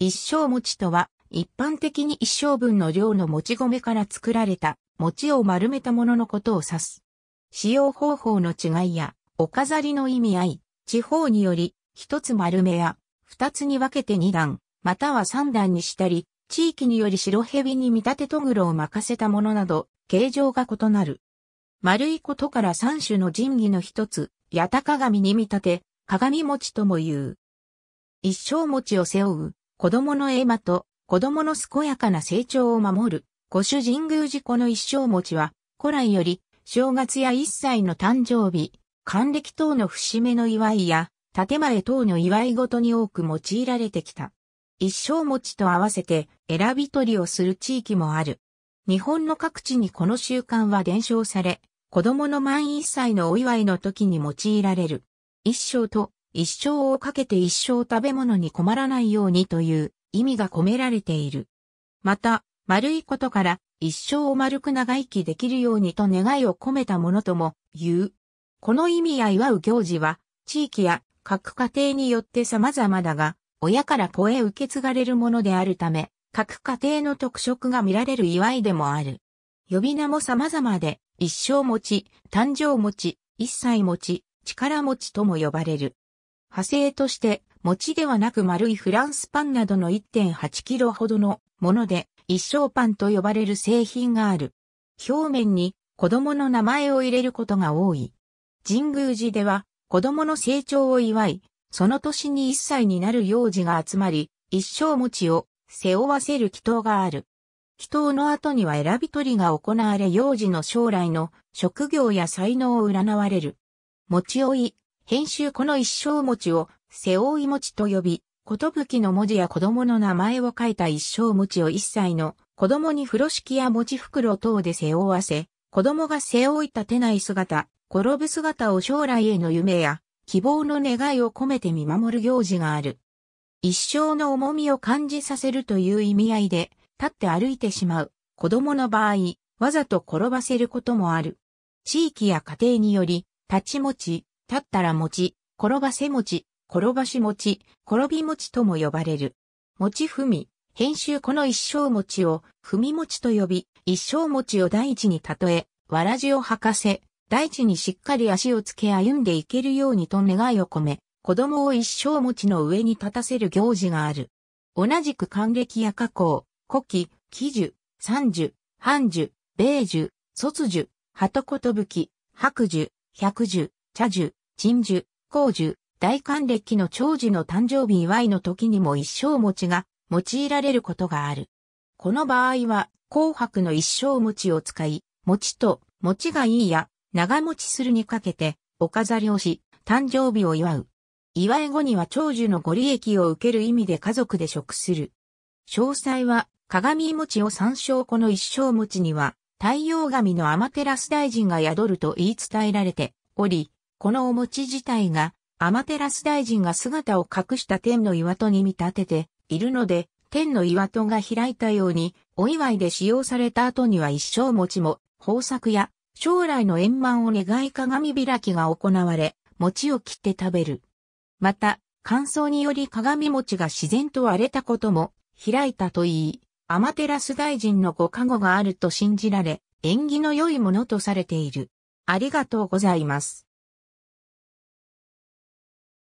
一生餅とは、一般的に一生分の量の餅米から作られた、餅を丸めたもののことを指す。使用方法の違いや、お飾りの意味合い、地方により、一つ丸めや、二つに分けて二段、または三段にしたり、地域により白蛇に見立てトグロを任せたものなど、形状が異なる。丸いことから三種の神器の一つ、八田鏡に見立て、鏡餅とも言う。一生餅を背負う、子供のエマと子供の健やかな成長を守る、御主神宮寺子の一生餅は、古来より、正月や一歳の誕生日、還暦等の節目の祝いや、建前等の祝いごとに多く用いられてきた。一生餅と合わせて選び取りをする地域もある。日本の各地にこの習慣は伝承され、子供の満一歳のお祝いの時に用いられる。一生と一生をかけて一生食べ物に困らないようにという意味が込められている。また、丸いことから一生を丸く長生きできるようにと願いを込めたものとも言う。この意味や祝う行事は、地域や各家庭によって様々だが、親から子へ受け継がれるものであるため、各家庭の特色が見られる祝いでもある。呼び名も様々で、一生持ち、誕生持ち、一切持ち、力持ちとも呼ばれる。派生として、餅ではなく丸いフランスパンなどの1.8キロほどのもので、一生パンと呼ばれる製品がある。表面に子供の名前を入れることが多い。神宮寺では子供の成長を祝い、その年に1歳になる幼児が集まり、一生餅を背負わせる祈祷がある。祈祷の後には選び取りが行われ幼児の将来の職業や才能を占われる。餅追い、編集この一生餅を背負い餅と呼び、寿の文字や子供の名前を書いた一生餅を一歳の子供に風呂敷や餅袋等で背負わせ、子供が背負いたてない姿、転ぶ姿を将来への夢や希望の願いを込めて見守る行事がある。一生の重みを感じさせるという意味合いで、立って歩いてしまう子供の場合、わざと転ばせることもある。地域や家庭により、立ち持ち、立ったら餅、転がせ餅、転ばし餅、転び餅とも呼ばれる。餅踏み、編集この一生餅を踏み餅と呼び、一生餅を大地に例え、わらじを履かせ、大地にしっかり足をつけ歩んでいけるようにと願いを込め、子供を一生餅の上に立たせる行事がある。同じく還暦や加工、古希、喜寿、三寿、半寿、米寿、卒寿、鳩ことぶき、白寿、百寿、茶寿、鎮守、光樹、大還暦の長寿の誕生日祝いの時にも一生餅が用いられることがある。この場合は、紅白の一生餅を使い、餅と餅がいいや、長持ちするにかけて、お飾りをし、誕生日を祝う。祝い後には長寿のご利益を受ける意味で家族で食する。詳細は、鏡餅を参照この一生餅には、太陽神のアマテラス大臣が宿ると言い伝えられており、このお餅自体が、アマテラス大臣が姿を隠した天の岩戸に見立てているので、天の岩戸が開いたように、お祝いで使用された後には一生餅も、豊作や、将来の円満を願い鏡開きが行われ、餅を切って食べる。また、乾燥により鏡餅が自然と荒れたことも、開いたといい、アマテラス大臣のご加護があると信じられ、縁起の良いものとされている。ありがとうございます。